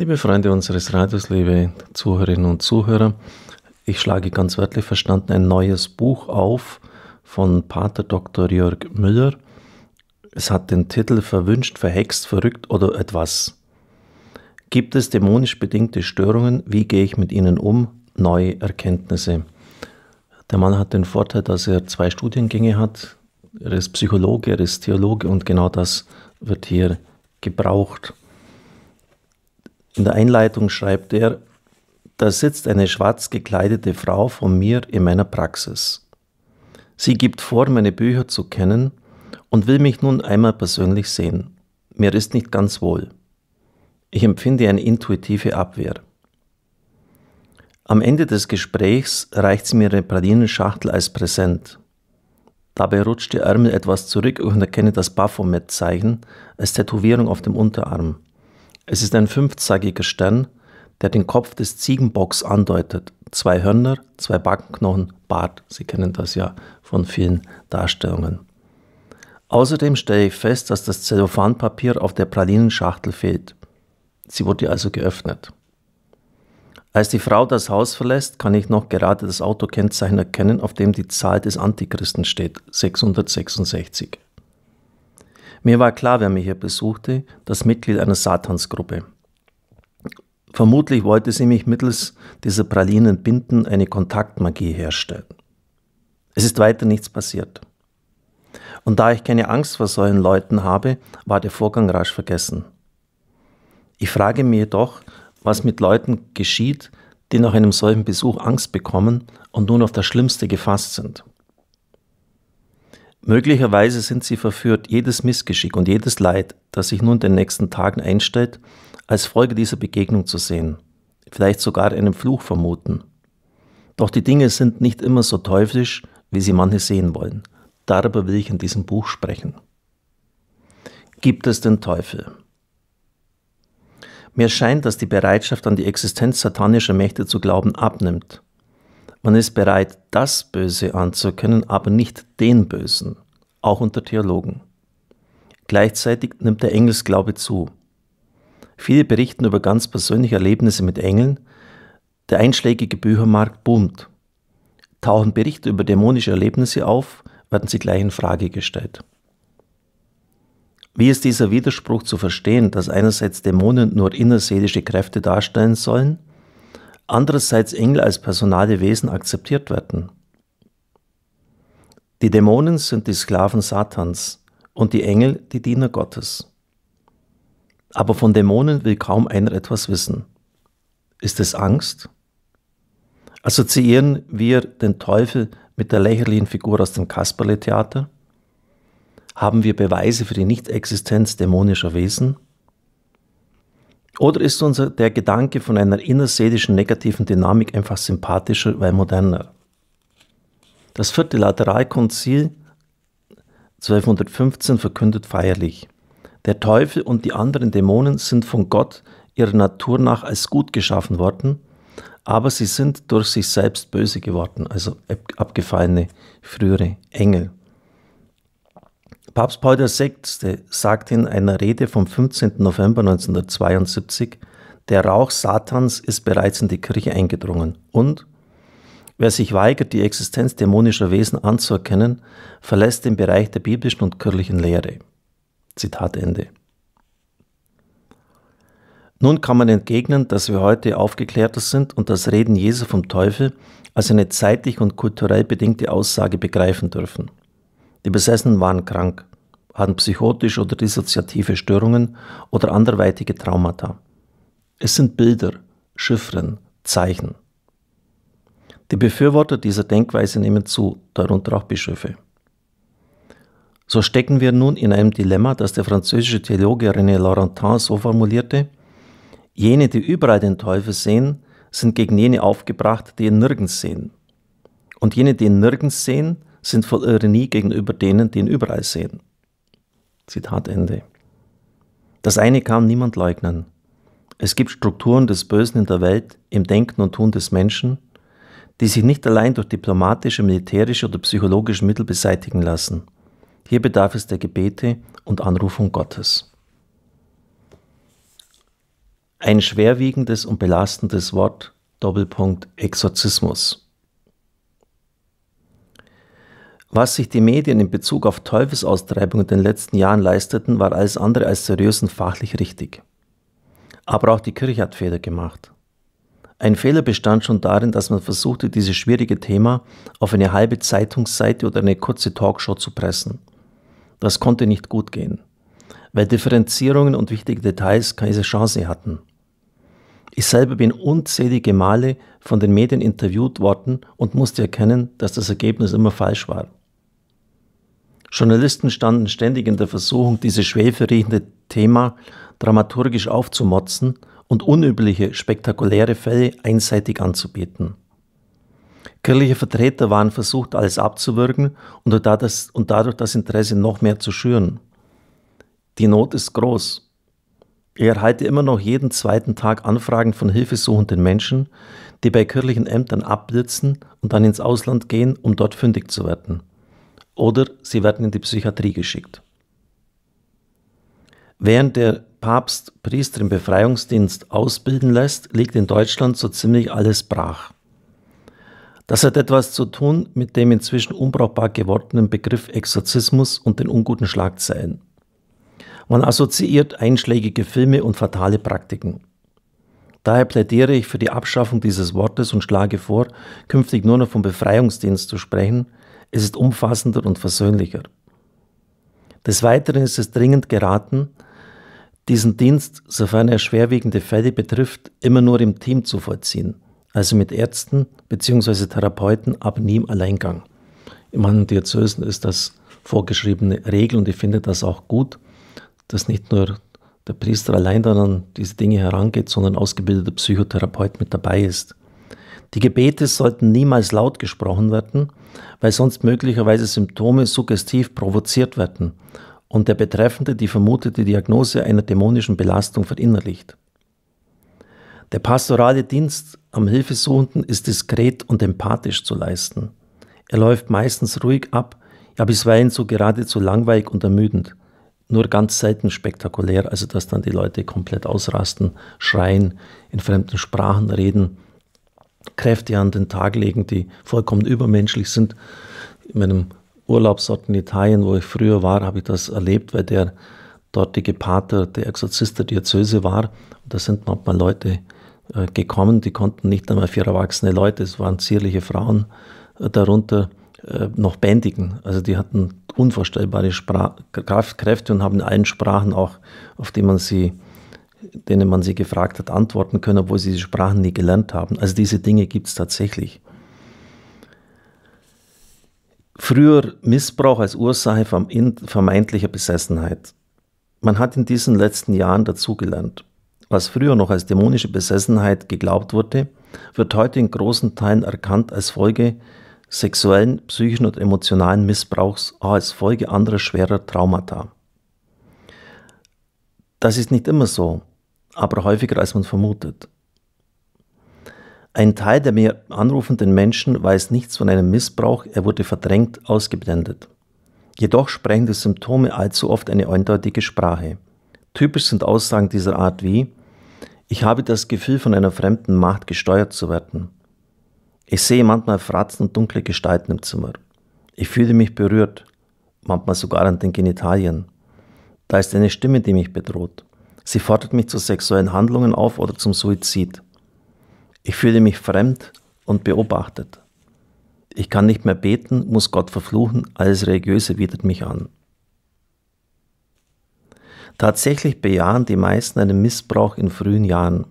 Liebe Freunde unseres Radios, liebe Zuhörerinnen und Zuhörer, ich schlage ganz wörtlich verstanden ein neues Buch auf von Pater Dr. Jörg Müller. Es hat den Titel Verwünscht, verhext, verrückt oder etwas. Gibt es dämonisch bedingte Störungen? Wie gehe ich mit ihnen um? Neue Erkenntnisse. Der Mann hat den Vorteil, dass er zwei Studiengänge hat. Er ist Psychologe, er ist Theologe und genau das wird hier gebraucht. In der Einleitung schreibt er, da sitzt eine schwarz gekleidete Frau von mir in meiner Praxis. Sie gibt vor, meine Bücher zu kennen und will mich nun einmal persönlich sehen. Mir ist nicht ganz wohl. Ich empfinde eine intuitive Abwehr. Am Ende des Gesprächs reicht sie mir eine Pralinenschachtel als Präsent. Dabei rutscht der Ärmel etwas zurück und erkenne das Baphomet-Zeichen als Tätowierung auf dem Unterarm. Es ist ein fünfzackiger Stern, der den Kopf des Ziegenbocks andeutet. Zwei Hörner, zwei Backenknochen, Bart. Sie kennen das ja von vielen Darstellungen. Außerdem stelle ich fest, dass das Zellophanpapier auf der Pralinenschachtel fehlt. Sie wurde also geöffnet. Als die Frau das Haus verlässt, kann ich noch gerade das Autokennzeichen erkennen, auf dem die Zahl des Antichristen steht, 666. Mir war klar, wer mich hier besuchte, das Mitglied einer Satansgruppe. Vermutlich wollte sie mich mittels dieser pralinen Binden eine Kontaktmagie herstellen. Es ist weiter nichts passiert. Und da ich keine Angst vor solchen Leuten habe, war der Vorgang rasch vergessen. Ich frage mir jedoch, was mit Leuten geschieht, die nach einem solchen Besuch Angst bekommen und nun auf das Schlimmste gefasst sind. Möglicherweise sind sie verführt, jedes Missgeschick und jedes Leid, das sich nun in den nächsten Tagen einstellt, als Folge dieser Begegnung zu sehen, vielleicht sogar einen Fluch vermuten. Doch die Dinge sind nicht immer so teuflisch, wie sie manche sehen wollen. Darüber will ich in diesem Buch sprechen. Gibt es den Teufel? Mir scheint, dass die Bereitschaft an die Existenz satanischer Mächte zu glauben abnimmt man ist bereit, das Böse anzuerkennen, aber nicht den Bösen, auch unter Theologen. Gleichzeitig nimmt der Engelsglaube zu. Viele berichten über ganz persönliche Erlebnisse mit Engeln. Der einschlägige Büchermarkt boomt. Tauchen Berichte über dämonische Erlebnisse auf, werden sie gleich in Frage gestellt. Wie ist dieser Widerspruch zu verstehen, dass einerseits Dämonen nur innerseelische Kräfte darstellen sollen andererseits Engel als personale Wesen akzeptiert werden. Die Dämonen sind die Sklaven Satans und die Engel die Diener Gottes. Aber von Dämonen will kaum einer etwas wissen. Ist es Angst? Assoziieren wir den Teufel mit der lächerlichen Figur aus dem Kasperle-Theater? Haben wir Beweise für die Nichtexistenz dämonischer Wesen? Oder ist uns der Gedanke von einer innerseelischen negativen Dynamik einfach sympathischer, weil moderner? Das vierte Lateralkonzil 1215 verkündet feierlich, der Teufel und die anderen Dämonen sind von Gott ihrer Natur nach als gut geschaffen worden, aber sie sind durch sich selbst böse geworden, also abgefallene frühere Engel. Papst Paul VI. sagte in einer Rede vom 15. November 1972, der Rauch Satans ist bereits in die Kirche eingedrungen und wer sich weigert, die Existenz dämonischer Wesen anzuerkennen, verlässt den Bereich der biblischen und kirchlichen Lehre. Zitat Ende. Nun kann man entgegnen, dass wir heute aufgeklärter sind und das Reden Jesu vom Teufel als eine zeitlich und kulturell bedingte Aussage begreifen dürfen. Die Besessenen waren krank, hatten psychotische oder dissoziative Störungen oder anderweitige Traumata. Es sind Bilder, Chiffren, Zeichen. Die Befürworter dieser Denkweise nehmen zu, darunter auch Bischöfe. So stecken wir nun in einem Dilemma, das der französische Theologe René Laurentin so formulierte, jene, die überall den Teufel sehen, sind gegen jene aufgebracht, die ihn nirgends sehen. Und jene, die ihn nirgends sehen, sind voll Ironie gegenüber denen, die ihn überall sehen. Zitat Ende. Das eine kann niemand leugnen. Es gibt Strukturen des Bösen in der Welt, im Denken und Tun des Menschen, die sich nicht allein durch diplomatische, militärische oder psychologische Mittel beseitigen lassen. Hier bedarf es der Gebete und Anrufung Gottes. Ein schwerwiegendes und belastendes Wort, Doppelpunkt Exorzismus. Was sich die Medien in Bezug auf Teufelsaustreibung in den letzten Jahren leisteten, war alles andere als seriös und fachlich richtig. Aber auch die Kirche hat Fehler gemacht. Ein Fehler bestand schon darin, dass man versuchte, dieses schwierige Thema auf eine halbe Zeitungsseite oder eine kurze Talkshow zu pressen. Das konnte nicht gut gehen, weil Differenzierungen und wichtige Details keine Chance hatten. Ich selber bin unzählige Male von den Medien interviewt worden und musste erkennen, dass das Ergebnis immer falsch war. Journalisten standen ständig in der Versuchung, dieses schwefelriechende Thema dramaturgisch aufzumotzen und unübliche, spektakuläre Fälle einseitig anzubieten. Kirchliche Vertreter waren versucht, alles abzuwürgen und dadurch das Interesse noch mehr zu schüren. Die Not ist groß. Ich erhalte immer noch jeden zweiten Tag Anfragen von hilfesuchenden Menschen, die bei kirchlichen Ämtern abblitzen und dann ins Ausland gehen, um dort fündig zu werden oder sie werden in die Psychiatrie geschickt. Während der Papst Priester im Befreiungsdienst ausbilden lässt, liegt in Deutschland so ziemlich alles brach. Das hat etwas zu tun mit dem inzwischen unbrauchbar gewordenen Begriff Exorzismus und den unguten Schlagzeilen. Man assoziiert einschlägige Filme und fatale Praktiken. Daher plädiere ich für die Abschaffung dieses Wortes und schlage vor, künftig nur noch vom Befreiungsdienst zu sprechen, es ist umfassender und versöhnlicher. Des Weiteren ist es dringend geraten, diesen Dienst, sofern er schwerwiegende Fälle betrifft, immer nur im Team zu vollziehen, also mit Ärzten bzw. Therapeuten, aber nie im Alleingang. In manchen Diözesen ist das vorgeschriebene Regel und ich finde das auch gut, dass nicht nur der Priester allein dann an diese Dinge herangeht, sondern ausgebildeter Psychotherapeut mit dabei ist. Die Gebete sollten niemals laut gesprochen werden, weil sonst möglicherweise Symptome suggestiv provoziert werden und der Betreffende die vermutete Diagnose einer dämonischen Belastung verinnerlicht. Der pastorale Dienst am Hilfesuchenden ist diskret und empathisch zu leisten. Er läuft meistens ruhig ab, ja bisweilen so geradezu langweilig und ermüdend. Nur ganz selten spektakulär, also dass dann die Leute komplett ausrasten, schreien, in fremden Sprachen reden, Kräfte an den Tag legen, die vollkommen übermenschlich sind. In meinem Urlaubsort in Italien, wo ich früher war, habe ich das erlebt, weil der dortige Pater, der Exorzist der Diözese war. Und da sind manchmal Leute äh, gekommen, die konnten nicht einmal vier erwachsene Leute, es waren zierliche Frauen äh, darunter, äh, noch bändigen. Also die hatten unvorstellbare Spra Kräfte und haben in allen Sprachen auch, auf die man sie denen man sie gefragt hat, antworten können, obwohl sie die Sprachen nie gelernt haben. Also diese Dinge gibt es tatsächlich. Früher Missbrauch als Ursache vermeintlicher Besessenheit. Man hat in diesen letzten Jahren dazugelernt. Was früher noch als dämonische Besessenheit geglaubt wurde, wird heute in großen Teilen erkannt als Folge sexuellen, psychischen und emotionalen Missbrauchs, auch als Folge anderer schwerer Traumata. Das ist nicht immer so aber häufiger als man vermutet. Ein Teil der mir anrufenden Menschen weiß nichts von einem Missbrauch, er wurde verdrängt, ausgeblendet. Jedoch sprechen die Symptome allzu oft eine eindeutige Sprache. Typisch sind Aussagen dieser Art wie, ich habe das Gefühl, von einer fremden Macht gesteuert zu werden. Ich sehe manchmal Fratzen und dunkle Gestalten im Zimmer. Ich fühle mich berührt, manchmal sogar an den Genitalien. Da ist eine Stimme, die mich bedroht. Sie fordert mich zu sexuellen Handlungen auf oder zum Suizid. Ich fühle mich fremd und beobachtet. Ich kann nicht mehr beten, muss Gott verfluchen, alles Religiöse widert mich an. Tatsächlich bejahen die meisten einen Missbrauch in frühen Jahren.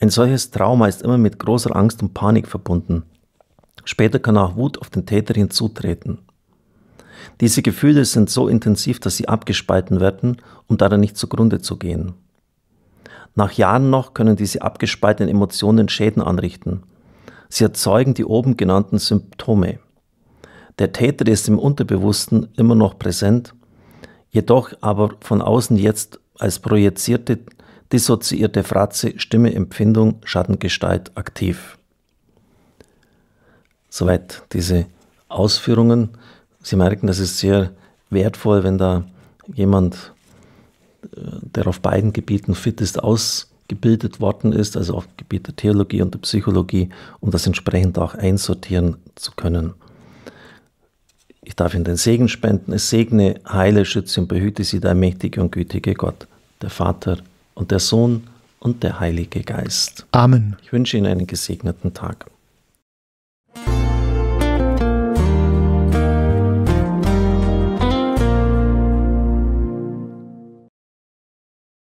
Ein solches Trauma ist immer mit großer Angst und Panik verbunden. Später kann auch Wut auf den Täter hinzutreten. Diese Gefühle sind so intensiv, dass sie abgespalten werden, um daran nicht zugrunde zu gehen. Nach Jahren noch können diese abgespaltenen Emotionen Schäden anrichten. Sie erzeugen die oben genannten Symptome. Der Täter ist im Unterbewussten immer noch präsent, jedoch aber von außen jetzt als projizierte, dissoziierte Fratze, Stimme, Empfindung, Schattengestalt aktiv. Soweit diese Ausführungen. Sie merken, das ist sehr wertvoll, wenn da jemand, äh, der auf beiden Gebieten fit ist, ausgebildet worden ist, also auf dem Gebiet der Theologie und der Psychologie, um das entsprechend auch einsortieren zu können. Ich darf Ihnen den Segen spenden. Es segne, heile, schütze und behüte Sie, der mächtige und gütige Gott, der Vater und der Sohn und der Heilige Geist. Amen. Ich wünsche Ihnen einen gesegneten Tag.